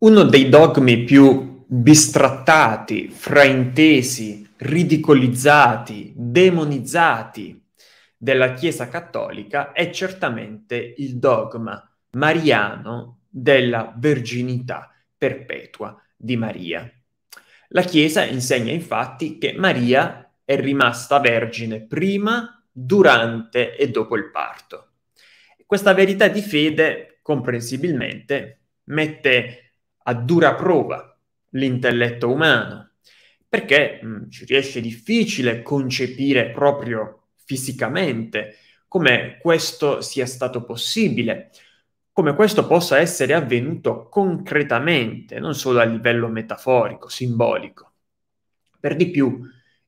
Uno dei dogmi più bistrattati, fraintesi, ridicolizzati, demonizzati della Chiesa cattolica è certamente il dogma mariano della verginità perpetua di Maria. La Chiesa insegna infatti che Maria è rimasta vergine prima, durante e dopo il parto. Questa verità di fede, comprensibilmente, mette a dura prova l'intelletto umano, perché mh, mm, ci riesce difficile concepire proprio fisicamente come questo sia stato possibile, come questo possa essere avvenuto concretamente, non solo a livello metaforico, simbolico. Per di più,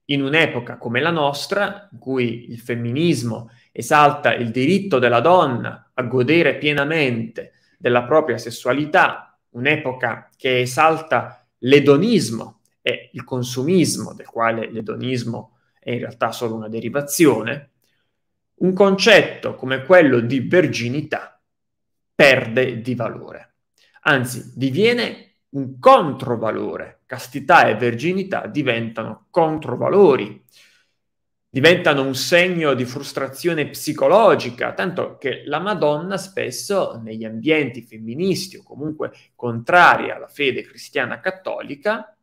in un'epoca come la nostra, in cui il femminismo esalta il diritto della donna a godere pienamente della propria sessualità un'epoca che esalta l'edonismo e il consumismo, del quale l'edonismo è in realtà solo una derivazione, un concetto come quello di verginità perde di valore, anzi diviene un controvalore. Castità e verginità diventano controvalori diventano un segno di frustrazione psicologica, tanto che la Madonna spesso negli ambienti femministi o comunque contrari alla fede cristiana cattolica,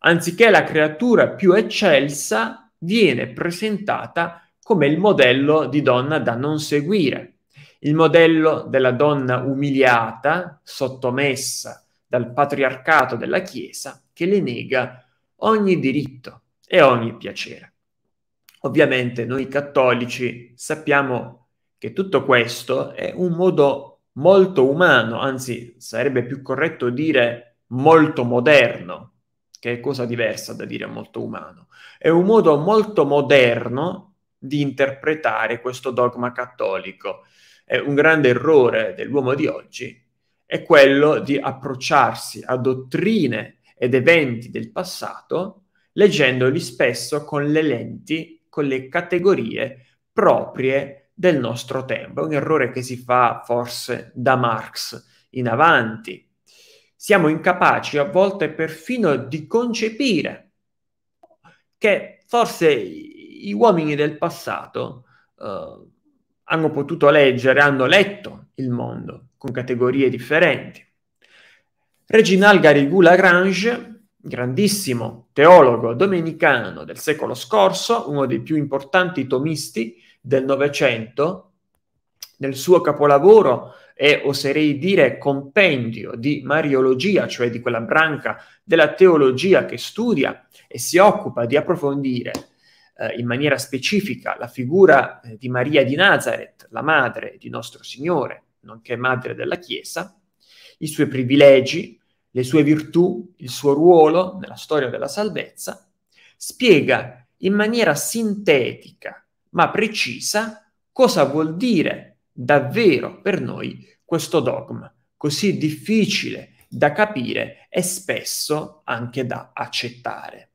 anziché la creatura più eccelsa, viene presentata come il modello di donna da non seguire, il modello della donna umiliata, sottomessa dal patriarcato della Chiesa, che le nega ogni diritto e ogni piacere. Ovviamente noi cattolici sappiamo che tutto questo è un modo molto umano, anzi sarebbe più corretto dire molto moderno, che è cosa diversa da dire molto umano. È un modo molto moderno di interpretare questo dogma cattolico. È un grande errore dell'uomo di oggi è quello di approcciarsi a dottrine ed eventi del passato leggendoli spesso con le lenti con le categorie proprie del nostro tempo. È un errore che si fa forse da Marx in avanti. Siamo incapaci a volte perfino di concepire che forse gli uomini del passato eh, hanno potuto leggere, hanno letto il mondo con categorie differenti. Reginald Garrigou-Lagrange grandissimo teologo domenicano del secolo scorso, uno dei più importanti tomisti del Novecento, nel suo capolavoro e oserei dire compendio di mariologia, cioè di quella branca della teologia che studia e si occupa di approfondire eh, in maniera specifica la figura eh, di Maria di Nazareth, la madre di nostro Signore, nonché madre della Chiesa, i suoi privilegi, le sue virtù, il suo ruolo nella storia della salvezza, spiega in maniera sintetica ma precisa cosa vuol dire davvero per noi questo dogma, così difficile da capire e spesso anche da accettare.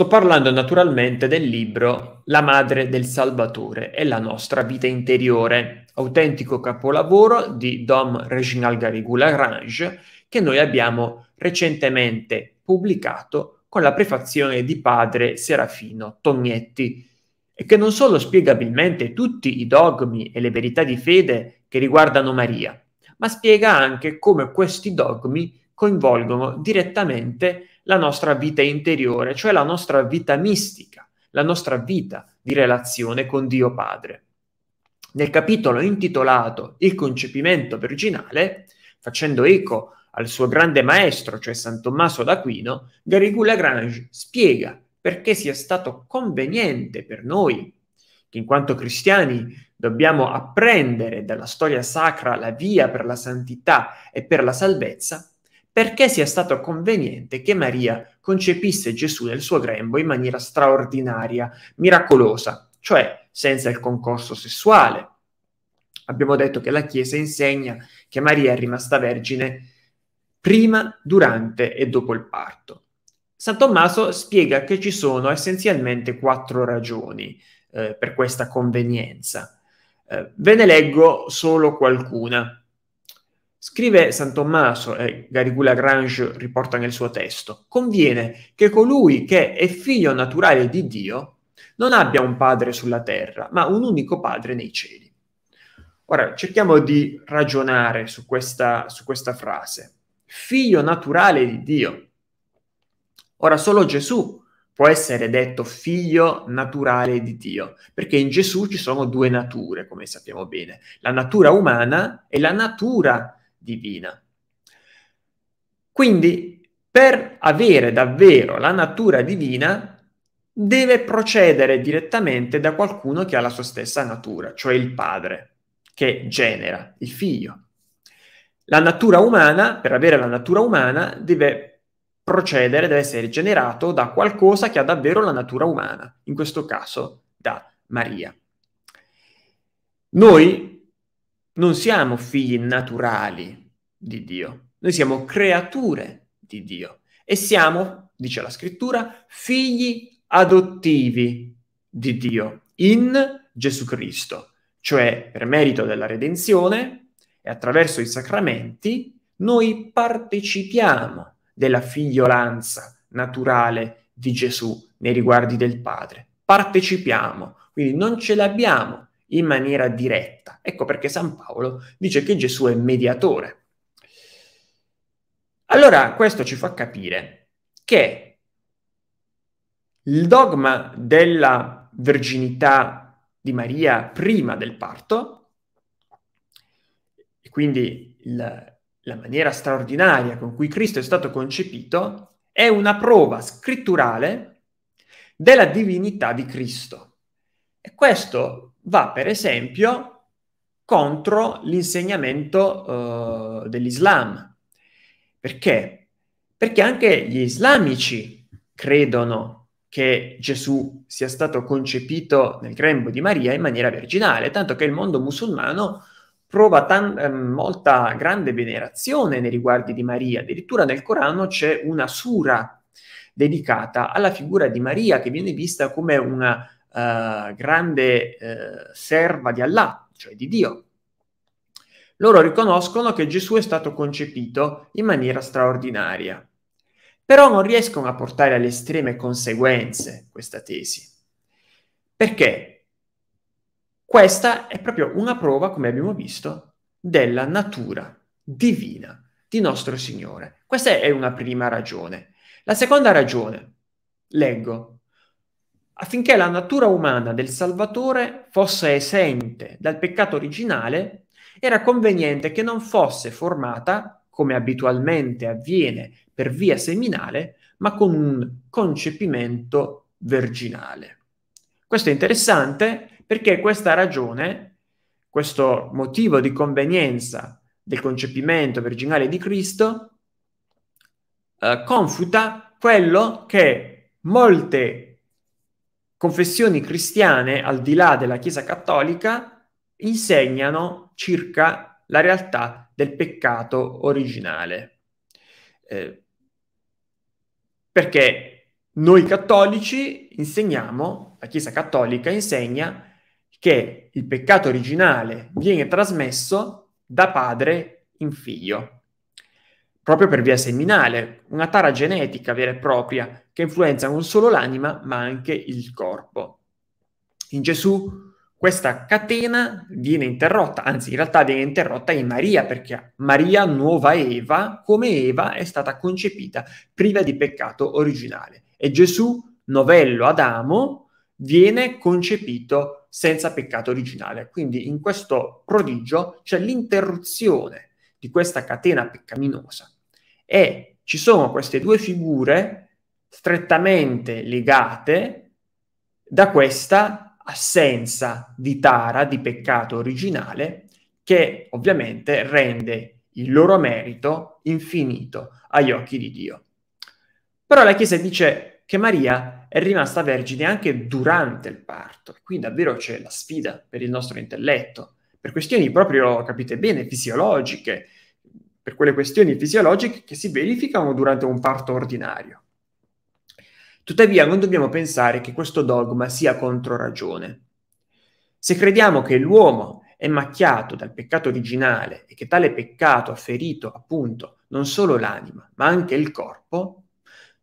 Sto parlando naturalmente del libro La madre del Salvatore e la nostra vita interiore, autentico capolavoro di Dom Reginald Garrigou Lagrange che noi abbiamo recentemente pubblicato con la prefazione di padre Serafino Tognetti e che non solo spiega abilmente tutti i dogmi e le verità di fede che riguardano Maria, ma spiega anche come questi dogmi coinvolgono direttamente la nostra vita interiore, cioè la nostra vita mistica, la nostra vita di relazione con Dio Padre. Nel capitolo intitolato Il concepimento virginale, facendo eco al suo grande maestro, cioè San Tommaso d'Aquino, Garigou Lagrange spiega perché sia stato conveniente per noi, che in quanto cristiani dobbiamo apprendere dalla storia sacra la via per la santità e per la salvezza, perché sia stato conveniente che Maria concepisse Gesù nel suo grembo in maniera straordinaria, miracolosa, cioè senza il concorso sessuale. Abbiamo detto che la Chiesa insegna che Maria è rimasta vergine prima, durante e dopo il parto. San Tommaso spiega che ci sono essenzialmente quattro ragioni eh, per questa convenienza. Eh, ve ne leggo solo qualcuna. Scrive San Tommaso, e Garigou Lagrange riporta nel suo testo, conviene che colui che è figlio naturale di Dio non abbia un padre sulla terra, ma un unico padre nei cieli. Ora, cerchiamo di ragionare su questa, su questa frase. Figlio naturale di Dio. Ora, solo Gesù può essere detto figlio naturale di Dio, perché in Gesù ci sono due nature, come sappiamo bene, la natura umana e la natura divina. Quindi, per avere davvero la natura divina, deve procedere direttamente da qualcuno che ha la sua stessa natura, cioè il padre, che genera il figlio. La natura umana, per avere la natura umana, deve procedere, deve essere generato da qualcosa che ha davvero la natura umana, in questo caso da Maria. Noi non siamo figli naturali di Dio, noi siamo creature di Dio e siamo, dice la scrittura, figli adottivi di Dio in Gesù Cristo, cioè per merito della redenzione e attraverso i sacramenti noi partecipiamo della figliolanza naturale di Gesù nei riguardi del Padre. Partecipiamo, quindi non ce l'abbiamo in maniera diretta. Ecco perché San Paolo dice che Gesù è mediatore. Allora questo ci fa capire che il dogma della verginità di Maria prima del parto, e quindi il, la maniera straordinaria con cui Cristo è stato concepito, è una prova scritturale della divinità di Cristo. E questo va per esempio contro l'insegnamento uh, dell'Islam. Perché? Perché anche gli islamici credono che Gesù sia stato concepito nel grembo di Maria in maniera virginale, tanto che il mondo musulmano prova tan- ehm, molta grande venerazione nei riguardi di Maria. Addirittura nel Corano c'è una sura dedicata alla figura di Maria che viene vista come una eh, grande eh, serva di Allah, cioè di Dio. Loro riconoscono che Gesù è stato concepito in maniera straordinaria, però non riescono a portare alle estreme conseguenze questa tesi. Perché questa è proprio una prova, come abbiamo visto, della natura divina di nostro Signore. Questa è una prima ragione. La seconda ragione, leggo, affinché la natura umana del Salvatore fosse esente dal peccato originale, era conveniente che non fosse formata, come abitualmente avviene per via seminale, ma con un concepimento virginale. Questo è interessante perché questa ragione, questo motivo di convenienza del concepimento virginale di Cristo, eh, confuta quello che molte confessioni cristiane, al di là della Chiesa cattolica, insegnano circa la realtà del peccato originale. Eh, perché noi cattolici insegniamo, la Chiesa cattolica insegna che il peccato originale viene trasmesso da padre in figlio proprio per via seminale, una tara genetica vera e propria che influenza non solo l'anima ma anche il corpo. In Gesù questa catena viene interrotta, anzi in realtà viene interrotta in Maria perché Maria, nuova Eva, come Eva è stata concepita priva di peccato originale e Gesù, novello Adamo, viene concepito senza peccato originale. Quindi in questo prodigio c'è l'interruzione di questa catena peccaminosa e ci sono queste due figure strettamente legate da questa assenza di tara, di peccato originale, che ovviamente rende il loro merito infinito agli occhi di Dio. Però la Chiesa dice che Maria è rimasta vergine anche durante il parto, qui davvero c'è la sfida per il nostro intelletto, per questioni proprio, capite bene, fisiologiche, per quelle questioni fisiologiche che si verificano durante un parto ordinario. Tuttavia non dobbiamo pensare che questo dogma sia contro ragione. Se crediamo che l'uomo è macchiato dal peccato originale e che tale peccato ha ferito appunto non solo l'anima ma anche il corpo,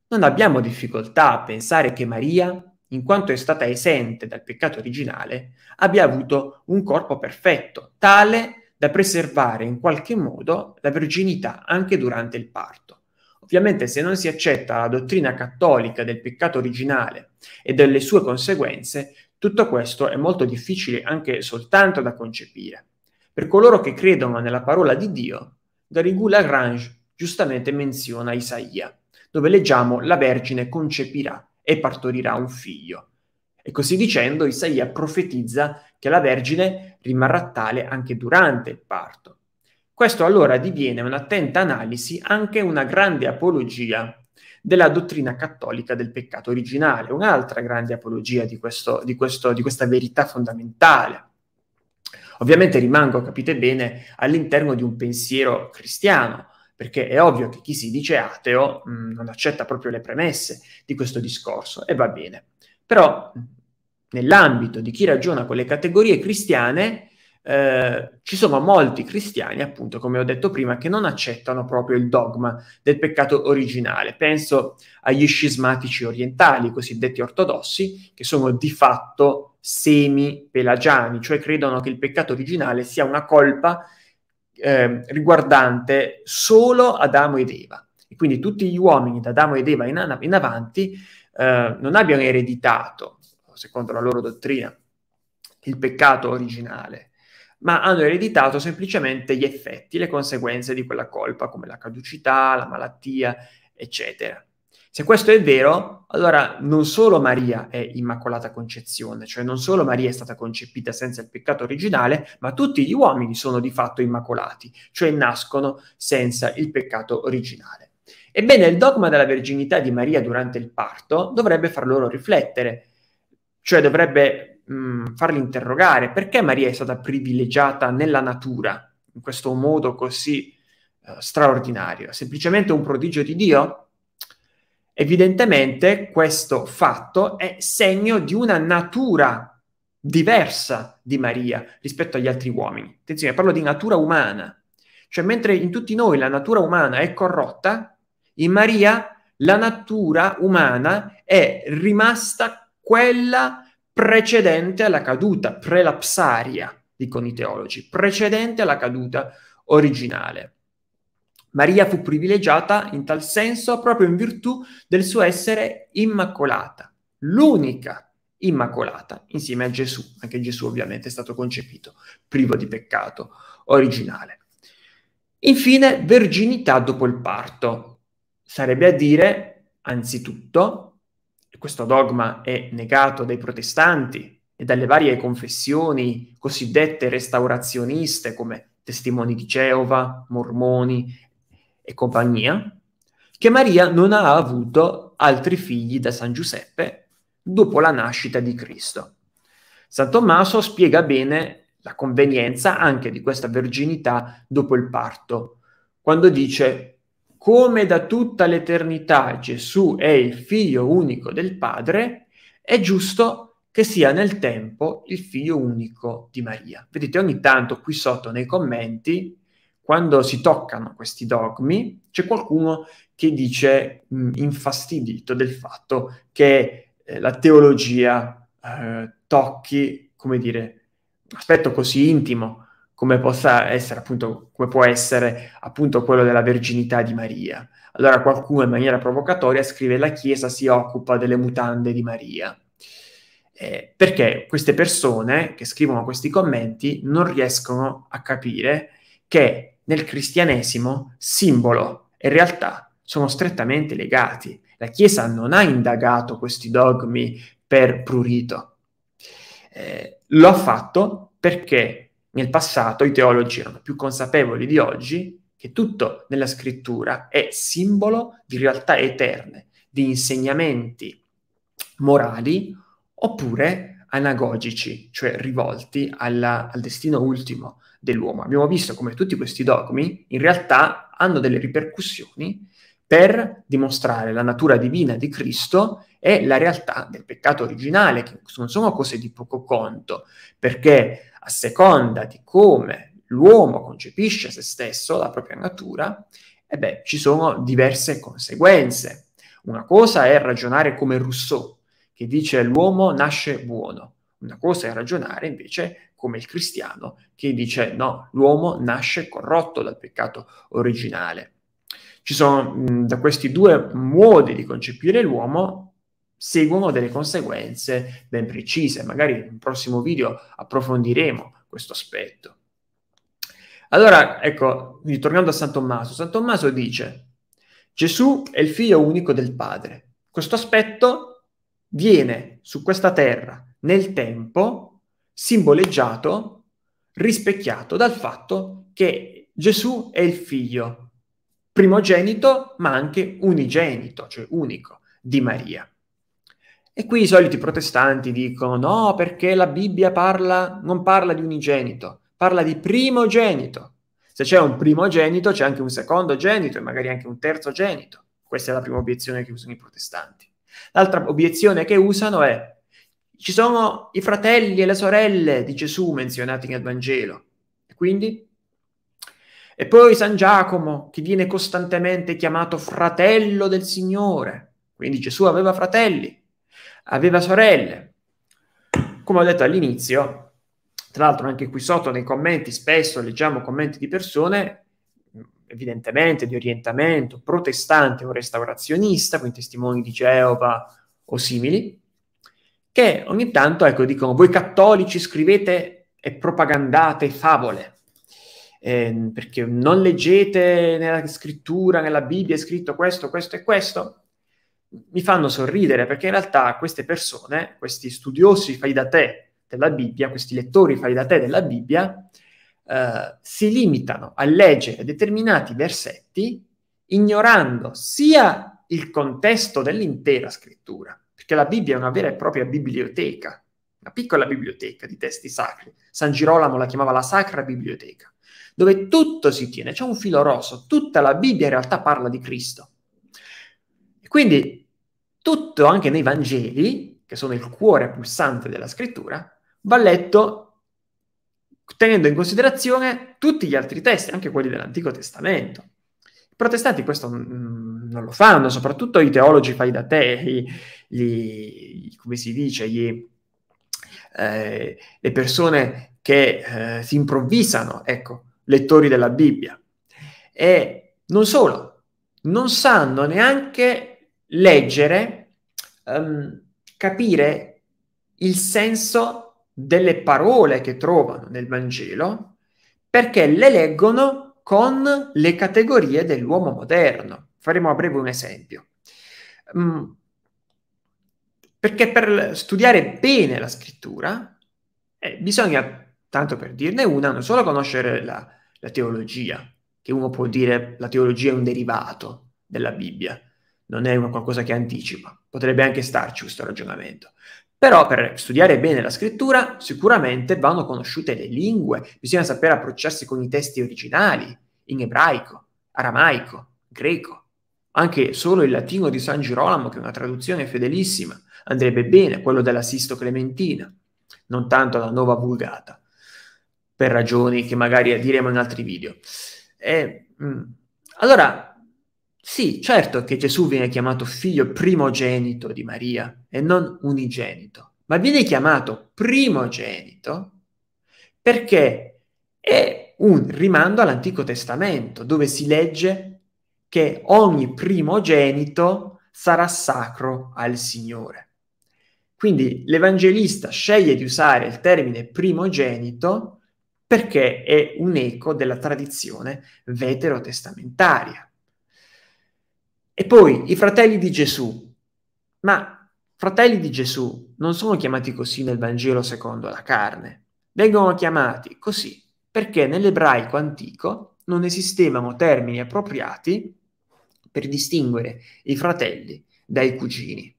non abbiamo difficoltà a pensare che Maria, in quanto è stata esente dal peccato originale, abbia avuto un corpo perfetto, tale da da preservare in qualche modo la virginità anche durante il parto. Ovviamente se non si accetta la dottrina cattolica del peccato originale e delle sue conseguenze, tutto questo è molto difficile anche soltanto da concepire. Per coloro che credono nella parola di Dio, Garigou Lagrange giustamente menziona Isaia, dove leggiamo la Vergine concepirà e partorirà un figlio e così dicendo Isaia profetizza che la Vergine rimarrà tale anche durante il parto. Questo allora diviene un'attenta analisi, anche una grande apologia della dottrina cattolica del peccato originale, un'altra grande apologia di, questo, di, questo, di questa verità fondamentale. Ovviamente rimango, capite bene, all'interno di un pensiero cristiano, perché è ovvio che chi si dice ateo mh, mm, non accetta proprio le premesse di questo discorso, e va bene. Però nell'ambito di chi ragiona con le categorie cristiane, eh, ci sono molti cristiani, appunto, come ho detto prima, che non accettano proprio il dogma del peccato originale. Penso agli scismatici orientali, i cosiddetti ortodossi, che sono di fatto semi-pelagiani, cioè credono che il peccato originale sia una colpa eh, riguardante solo Adamo ed Eva. E quindi tutti gli uomini da Adamo ed Eva in, in avanti eh, non abbiano ereditato secondo la loro dottrina, il peccato originale, ma hanno ereditato semplicemente gli effetti, le conseguenze di quella colpa, come la caducità, la malattia, eccetera. Se questo è vero, allora non solo Maria è immacolata concezione, cioè non solo Maria è stata concepita senza il peccato originale, ma tutti gli uomini sono di fatto immacolati, cioè nascono senza il peccato originale. Ebbene, il dogma della verginità di Maria durante il parto dovrebbe far loro riflettere cioè dovrebbe mh, mm, farli interrogare perché Maria è stata privilegiata nella natura in questo modo così uh, straordinario, semplicemente un prodigio di Dio? Evidentemente questo fatto è segno di una natura diversa di Maria rispetto agli altri uomini. Attenzione, parlo di natura umana. Cioè, mentre in tutti noi la natura umana è corrotta, in Maria la natura umana è rimasta quella precedente alla caduta, prelapsaria, dicono i teologi, precedente alla caduta originale. Maria fu privilegiata in tal senso proprio in virtù del suo essere immacolata, l'unica immacolata, insieme a Gesù. Anche Gesù ovviamente è stato concepito privo di peccato originale. Infine, verginità dopo il parto. Sarebbe a dire, anzitutto, questo dogma è negato dai protestanti e dalle varie confessioni cosiddette restaurazioniste come testimoni di Geova, mormoni e compagnia, che Maria non ha avuto altri figli da San Giuseppe dopo la nascita di Cristo. San Tommaso spiega bene la convenienza anche di questa verginità dopo il parto, quando dice come da tutta l'eternità Gesù è il figlio unico del Padre, è giusto che sia nel tempo il figlio unico di Maria. Vedete, ogni tanto qui sotto nei commenti, quando si toccano questi dogmi, c'è qualcuno che dice mh, mm, infastidito del fatto che eh, la teologia eh, tocchi, come dire, aspetto così intimo come possa essere appunto, come può essere appunto quello della verginità di Maria. Allora qualcuno in maniera provocatoria scrive la Chiesa si occupa delle mutande di Maria. Eh, perché queste persone che scrivono questi commenti non riescono a capire che nel cristianesimo simbolo e realtà sono strettamente legati. La Chiesa non ha indagato questi dogmi per prurito, eh, lo ha fatto perché nel passato i teologi erano più consapevoli di oggi che tutto nella scrittura è simbolo di realtà eterne, di insegnamenti morali oppure anagogici, cioè rivolti alla, al destino ultimo dell'uomo. Abbiamo visto come tutti questi dogmi in realtà hanno delle ripercussioni per dimostrare la natura divina di Cristo e la realtà del peccato originale, che non sono cose di poco conto, perché a seconda di come l'uomo concepisce se stesso, la propria natura, eh beh, ci sono diverse conseguenze. Una cosa è ragionare come Rousseau, che dice l'uomo nasce buono. Una cosa è ragionare invece come il cristiano, che dice no, l'uomo nasce corrotto dal peccato originale. Ci sono da questi due modi di concepire l'uomo seguono delle conseguenze ben precise. Magari in un prossimo video approfondiremo questo aspetto. Allora, ecco, ritornando a San Tommaso, San Tommaso dice, Gesù è il figlio unico del Padre. Questo aspetto viene su questa terra nel tempo simboleggiato, rispecchiato dal fatto che Gesù è il figlio primogenito, ma anche unigenito, cioè unico, di Maria. E qui i soliti protestanti dicono no, perché la Bibbia parla, non parla di unigenito, parla di primogenito. Se c'è un primogenito c'è anche un secondogenito e magari anche un terzo genito. Questa è la prima obiezione che usano i protestanti. L'altra obiezione che usano è ci sono i fratelli e le sorelle di Gesù menzionati nel Vangelo. E quindi e poi San Giacomo, che viene costantemente chiamato fratello del Signore. Quindi Gesù aveva fratelli, aveva sorelle. Come ho detto all'inizio, tra l'altro anche qui sotto nei commenti spesso leggiamo commenti di persone evidentemente di orientamento protestante o restaurazionista, quindi testimoni di Geova o simili, che ogni tanto ecco, dicono voi cattolici scrivete e propagandate favole eh, perché non leggete nella scrittura, nella Bibbia è scritto questo, questo e questo, mi fanno sorridere perché in realtà queste persone, questi studiosi fai da te della Bibbia, questi lettori fai da te della Bibbia, eh, si limitano a leggere determinati versetti ignorando sia il contesto dell'intera scrittura, perché la Bibbia è una vera e propria biblioteca, una piccola biblioteca di testi sacri. San Girolamo la chiamava la sacra biblioteca dove tutto si tiene, c'è un filo rosso, tutta la Bibbia in realtà parla di Cristo. quindi tutto anche nei Vangeli, che sono il cuore pulsante della scrittura, va letto tenendo in considerazione tutti gli altri testi, anche quelli dell'Antico Testamento. I protestanti questo mm, non lo fanno, soprattutto i teologi fai da te, gli, gli, come si dice, gli, eh, le persone che eh, si improvvisano, ecco, lettori della Bibbia. E non solo, non sanno neanche leggere, um, capire il senso delle parole che trovano nel Vangelo, perché le leggono con le categorie dell'uomo moderno. Faremo a breve un esempio. Um, perché per studiare bene la scrittura eh, bisogna tanto per dirne una, non solo conoscere la, la teologia, che uno può dire la teologia è un derivato della Bibbia, non è una qualcosa che anticipa, potrebbe anche starci questo ragionamento. Però per studiare bene la scrittura sicuramente vanno conosciute le lingue, bisogna sapere approcciarsi con i testi originali, in ebraico, aramaico, greco, anche solo il latino di San Girolamo, che è una traduzione fedelissima, andrebbe bene, quello della Sisto Clementina, non tanto la nuova vulgata per ragioni che magari diremo in altri video. E, mh, mm, allora, sì, certo che Gesù viene chiamato figlio primogenito di Maria e non unigenito, ma viene chiamato primogenito perché è un rimando all'Antico Testamento, dove si legge che ogni primogenito sarà sacro al Signore. Quindi l'Evangelista sceglie di usare il termine primogenito perché è un eco della tradizione veterotestamentaria. E poi i fratelli di Gesù, ma fratelli di Gesù non sono chiamati così nel Vangelo secondo la carne, vengono chiamati così perché nell'ebraico antico non esistevano termini appropriati per distinguere i fratelli dai cugini.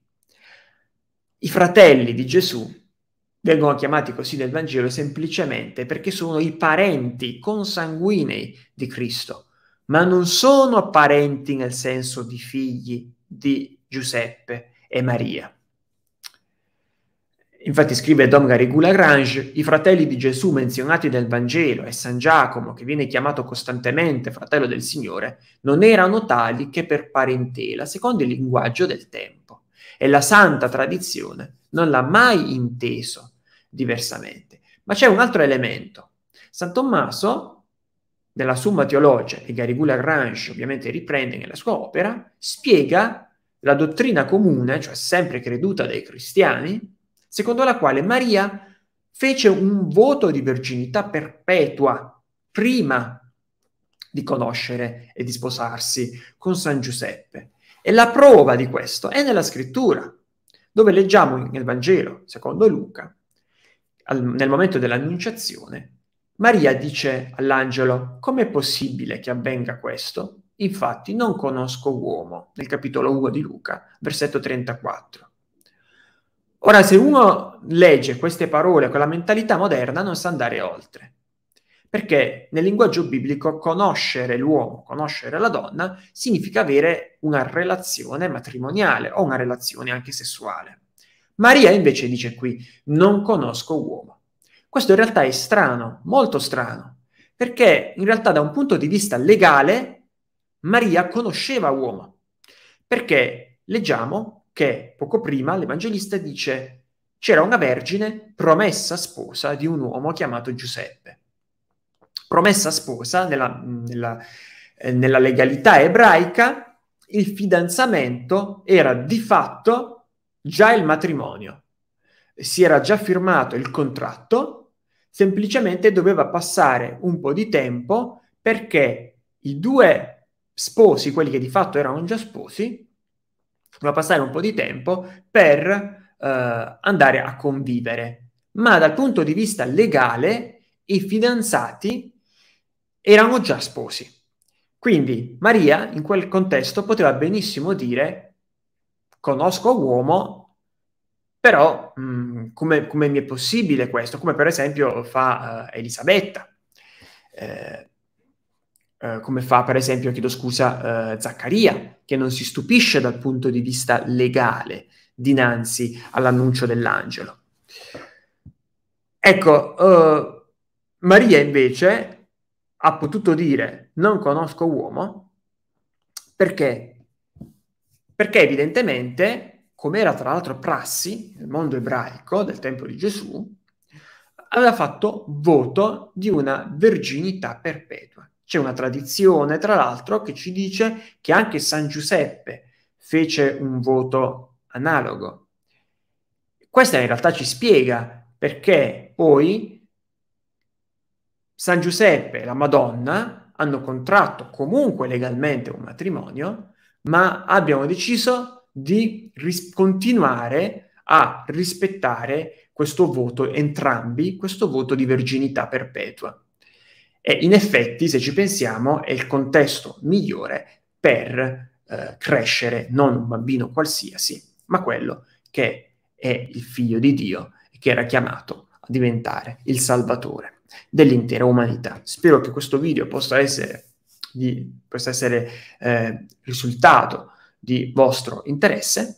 I fratelli di Gesù vengono chiamati così nel Vangelo semplicemente perché sono i parenti consanguinei di Cristo, ma non sono parenti nel senso di figli di Giuseppe e Maria. Infatti scrive Dom Garrigou Lagrange, i fratelli di Gesù menzionati nel Vangelo e San Giacomo, che viene chiamato costantemente fratello del Signore, non erano tali che per parentela, secondo il linguaggio del tempo. E la santa tradizione non l'ha mai inteso diversamente. Ma c'è un altro elemento. San Tommaso, nella Summa Teologia, e Garigula Gramsci ovviamente riprende nella sua opera, spiega la dottrina comune, cioè sempre creduta dai cristiani, secondo la quale Maria fece un voto di virginità perpetua prima di conoscere e di sposarsi con San Giuseppe. E la prova di questo è nella scrittura dove leggiamo nel Vangelo, secondo Luca, al, nel momento dell'annunciazione, Maria dice all'angelo, com'è possibile che avvenga questo? Infatti non conosco uomo, nel capitolo 1 di Luca, versetto 34. Ora, se uno legge queste parole con la mentalità moderna, non sa andare oltre perché nel linguaggio biblico conoscere l'uomo, conoscere la donna, significa avere una relazione matrimoniale o una relazione anche sessuale. Maria invece dice qui, non conosco uomo. Questo in realtà è strano, molto strano, perché in realtà da un punto di vista legale Maria conosceva uomo, perché leggiamo che poco prima l'Evangelista dice c'era una vergine promessa sposa di un uomo chiamato Giuseppe promessa sposa nella, nella, eh, nella legalità ebraica, il fidanzamento era di fatto già il matrimonio. Si era già firmato il contratto, semplicemente doveva passare un po' di tempo perché i due sposi, quelli che di fatto erano già sposi, doveva passare un po' di tempo per eh, andare a convivere. Ma dal punto di vista legale, i fidanzati erano già sposi. Quindi Maria in quel contesto poteva benissimo dire conosco uomo, però mh, mm, come, mi è possibile questo? Come per esempio fa uh, Elisabetta, eh, eh, come fa per esempio, chiedo scusa, eh, Zaccaria, che non si stupisce dal punto di vista legale dinanzi all'annuncio dell'angelo. Ecco, eh, Maria invece ha potuto dire non conosco uomo perché, perché evidentemente, come era tra l'altro prassi nel mondo ebraico del tempo di Gesù, aveva fatto voto di una verginità perpetua. C'è una tradizione, tra l'altro, che ci dice che anche San Giuseppe fece un voto analogo. Questa in realtà ci spiega perché poi San Giuseppe e la Madonna hanno contratto comunque legalmente un matrimonio, ma abbiamo deciso di ris- continuare a rispettare questo voto, entrambi, questo voto di verginità perpetua. E in effetti, se ci pensiamo, è il contesto migliore per eh, crescere non un bambino qualsiasi, ma quello che è il figlio di Dio e che era chiamato a diventare il Salvatore dell'intera umanità. Spero che questo video possa essere, di, possa essere eh, risultato di vostro interesse.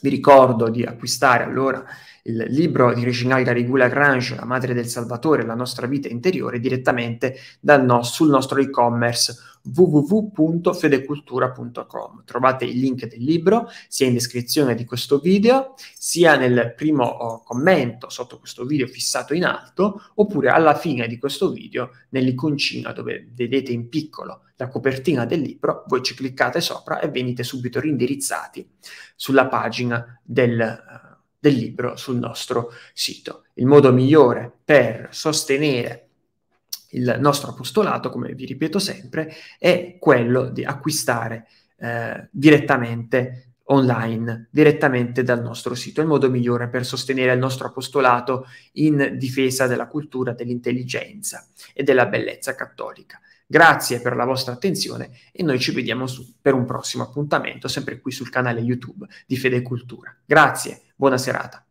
Vi ricordo di acquistare allora il libro di Reginald Garigula Grange, La madre del Salvatore, la nostra vita interiore, direttamente no- sul nostro e-commerce www.fedecultura.com. Trovate il link del libro sia in descrizione di questo video, sia nel primo oh, commento sotto questo video fissato in alto, oppure alla fine di questo video nell'iconcina dove vedete in piccolo la copertina del libro, voi ci cliccate sopra e venite subito rindirizzati sulla pagina del eh, del libro sul nostro sito. Il modo migliore per sostenere il nostro apostolato, come vi ripeto sempre, è quello di acquistare eh, direttamente online, direttamente dal nostro sito. È il modo migliore per sostenere il nostro apostolato in difesa della cultura, dell'intelligenza e della bellezza cattolica. Grazie per la vostra attenzione e noi ci vediamo su, per un prossimo appuntamento, sempre qui sul canale YouTube di Fede Cultura. Grazie, Buona serata.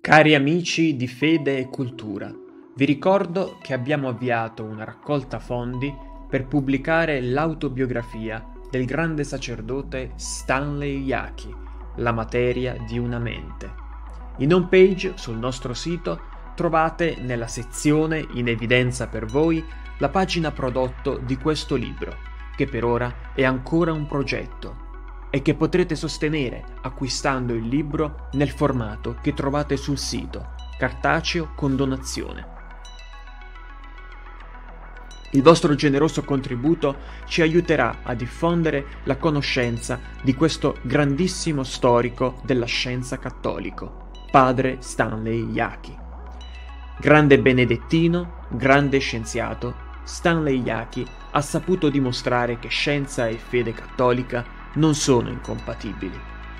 Cari amici di Fede e Cultura, vi ricordo che abbiamo avviato una raccolta fondi per pubblicare l'autobiografia del grande sacerdote Stanley Yaki, La materia di una mente. In homepage sul nostro sito trovate nella sezione in evidenza per voi la pagina prodotto di questo libro, che per ora è ancora un progetto e che potrete sostenere acquistando il libro nel formato che trovate sul sito, cartaceo con donazione. Il vostro generoso contributo ci aiuterà a diffondere la conoscenza di questo grandissimo storico della scienza cattolico, padre Stanley Yaki. Grande benedettino, grande scienziato, Stanley Yaki ha saputo dimostrare che scienza e fede cattolica non sono incompatibili,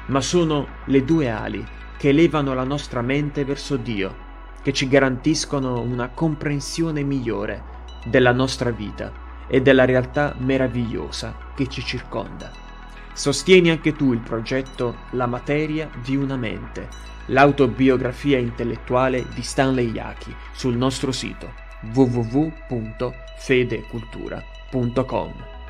ma sono le due ali che elevano la nostra mente verso Dio, che ci garantiscono una comprensione migliore della nostra vita e della realtà meravigliosa che ci circonda. Sostieni anche tu il progetto La materia di una mente, l'autobiografia intellettuale di Stanley Yaki sul nostro sito www.fedecultura.com.